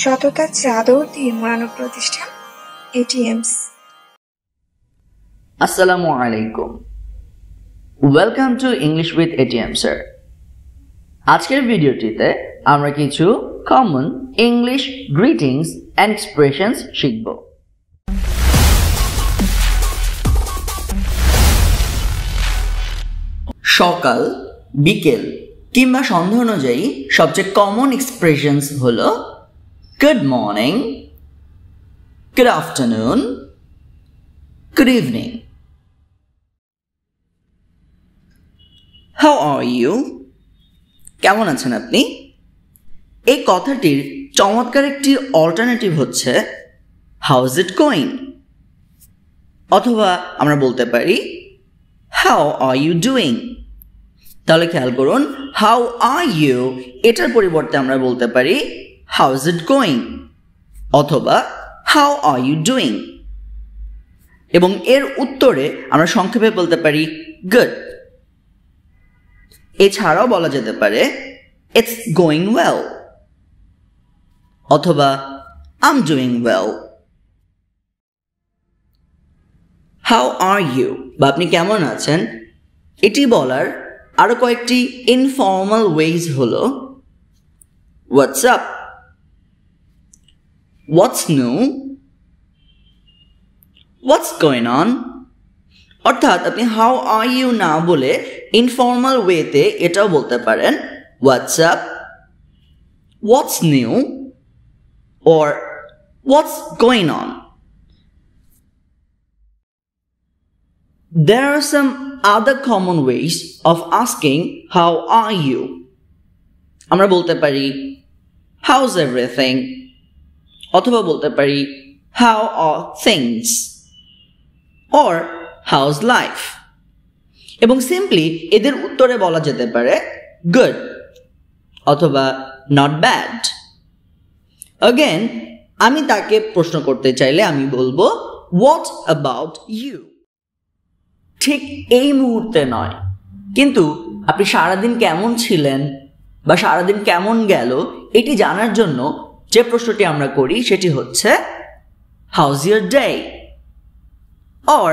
সততা চাদর দিয়ে মোড়ানো প্রতিষ্ঠান এটিএমস আসসালামু আলাইকুম welcome to English with ATM sir আজকের ভিডিওটিতে আমরা কিছু common English greetings and expressions শিখব সকাল বিকেল কিংবা সন্ধ্যা অনুযায়ী সবচেয়ে কমন এক্সপ্রেশনস হলো good morning, good afternoon, good evening. How are you কেমন আছেন আপনি এই কথাটির চমৎকার একটি অল্টারনেটিভ হচ্ছে হাউ ইজ ইট গোয়িং অথবা আমরা বলতে পারি হাউ আর ইউ ডুইং তাহলে খেয়াল করুন হাউ আর ইউ এটার পরিবর্তে আমরা বলতে পারি হাউজ ইট গোয়িং অথবা হাউ আর ইউ ডুইং এবং এর উত্তরে আমরা সংক্ষেপে বলতে পারি গুড এছাড়াও বলা যেতে পারে ইটস গোয়িং ওয়েল অথবা I'm doing well how are you বা আপনি কেমন আছেন এটি বলার আরও কয়েকটি ইনফর্মাল ওয়েজ হলো what's up what's new what's going on অর্থাৎ আপনি হাউ আর ইউ না বলে ইনফর্মাল ওয়েতে এটাও বলতে পারেন what's up what's new or what's going on There are some other common ways of asking how are you আমরা বলতে পারি how's everything অথবা বলতে পারি how are things or how's life এবং সিম্পলি এদের উত্তরে বলা যেতে পারে গুড অথবা নট ব্যাড অগেন আমি তাকে প্রশ্ন করতে চাইলে আমি বলবো হোয়াট অ্যাবাউট ইউ ঠিক এই মুহূর্তে নয় কিন্তু আপনি সারাদিন কেমন ছিলেন বা সারাদিন কেমন গেল এটি জানার জন্য যে প্রশ্নটি আমরা করি সেটি হচ্ছে how's your day or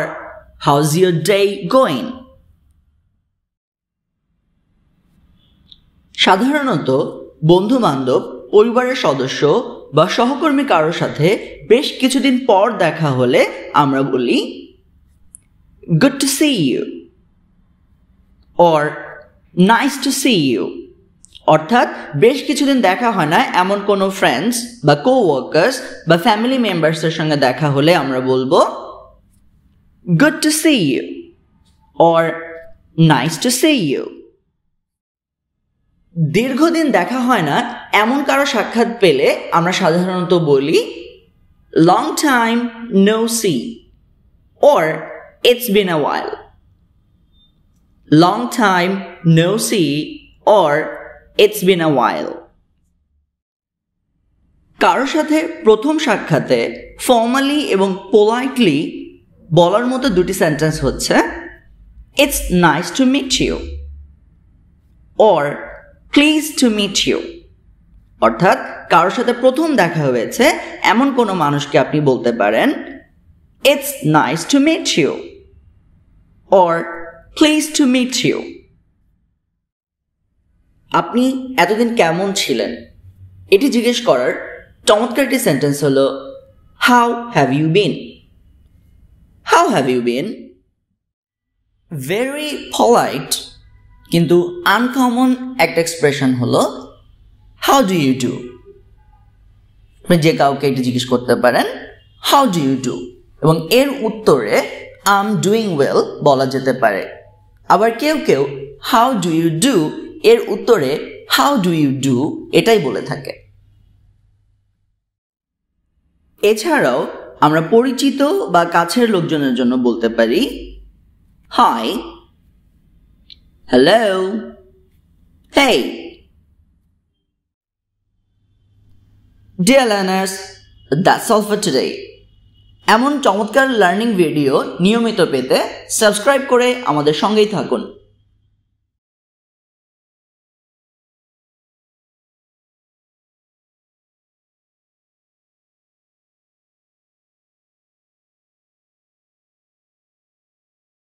how's your day going সাধারণত বন্ধু বান্ধব পরিবারের সদস্য বা সহকর্মী কারোর সাথে বেশ কিছুদিন পর দেখা হলে আমরা বলি good to see you or nice to see you অর্থাৎ বেশ কিছুদিন দেখা হয় না এমন কোনো ফ্রেন্ডস বা কো ওয়ার্কার্স বা ফ্যামিলি মেম্বার্সের সঙ্গে দেখা হলে আমরা বলবো good to see you or nice to see you দীর্ঘদিন দেখা হয় না এমন কারো সাক্ষাৎ পেলে আমরা সাধারণত বলি long time no see or it's been a while long time no see or it's been a while কারো সাথে প্রথম সাক্ষাতে ফর্মালি এবং পোলাইটলি বলার মতো দুটি সেন্টেন্স হচ্ছে it's nice to meet you or pleased to meet you অর্থাৎ কারোর সাথে প্রথম দেখা হয়েছে এমন কোনো মানুষকে আপনি বলতে পারেন it's nice to meet you or pleased to meet you আপনি এতদিন কেমন ছিলেন এটি জিজ্ঞেস করার চমৎকার একটি সেন্টেন্স হল how have you been how have you been very polite কিন্তু আনকমন একটা এক্সপ্রেশন হলো হাউ ডু ইউ ডু আপনি যে কাউকে এটি জিজ্ঞেস করতে পারেন হাউ ডু ইউ ডু এবং এর উত্তরে আম ডুইং ওয়েল বলা যেতে পারে আবার কেউ কেউ হাউ ডু ইউ ডু এর উত্তরে হাউ ডু ইউ ডু এটাই বলে থাকে এছাড়াও আমরা পরিচিত বা কাছের লোকজনের জন্য বলতে পারি hi hello hey dear learners that's all for today এমন চমৎকার লার্নিং ভিডিও নিয়মিত পেতে সাবস্ক্রাইব করে আমাদের সঙ্গেই থাকুন